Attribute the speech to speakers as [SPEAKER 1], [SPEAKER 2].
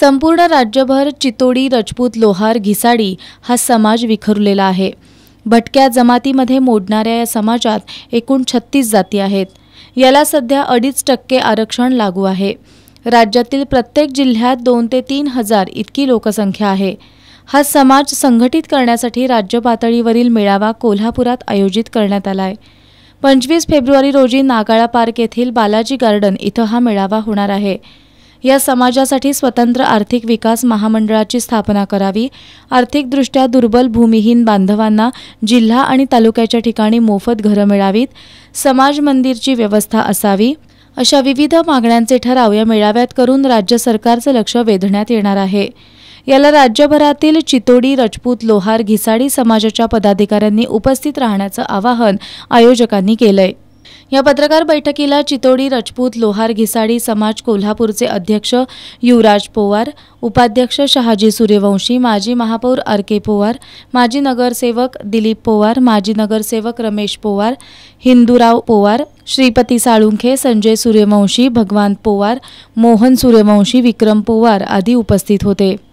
[SPEAKER 1] संपूर्ण राज्यभर चितोडी रजपूत लोहार घिसाडी हा समाज विखरलेला आहे भटक्या जमातीमध्ये मोडणाऱ्या या समाजात एकूण छत्तीस जाती आहेत याला सध्या अडीच टक्के आरक्षण लागू आहे राज्यातील प्रत्येक जिल्ह्यात दोन ते तीन हजार इतकी लोकसंख्या आहे हा समाज संघटित करण्यासाठी राज्य पातळीवरील मेळावा कोल्हापुरात आयोजित करण्यात आला आहे पंचवीस फेब्रुवारी रोजी नागाळा पार्क येथील बालाजी गार्डन इथं हा मेळावा होणार आहे या समाजासाठी स्वतंत्र आर्थिक विकास महामंडळाची स्थापना करावी आर्थिकदृष्ट्या दुर्बल भूमिहीन बांधवांना जिल्हा आणि तालुक्याच्या ठिकाणी मोफत घरं मिळावीत समाज मंदिरची व्यवस्था असावी अशा विविध मागण्यांचे ठराव या मेळाव्यात करून राज्य सरकारचं लक्ष वेधण्यात येणार आहे याला राज्यभरातील चितोडी रजपूत लोहार घिसाडी समाजाच्या पदाधिकाऱ्यांनी उपस्थित राहण्याचं आवाहन आयोजकांनी केलंय या पत्रकार बैठकीला चितोडी रजपूत लोहार घिसाडी समाज कोल्हापूरचे अध्यक्ष युवराज पोवार उपाध्यक्ष शहाजी सूर्यवंशी माजी महापौर आर के पोवार माजी नगरसेवक दिलीप पोवार माजी नगरसेवक रमेश पोवार हिंदूराव पोवार श्रीपती साळुंखे संजय सूर्यवंशी भगवान पोवार मोहन सूर्यवंशी विक्रम पोवार आदी उपस्थित होते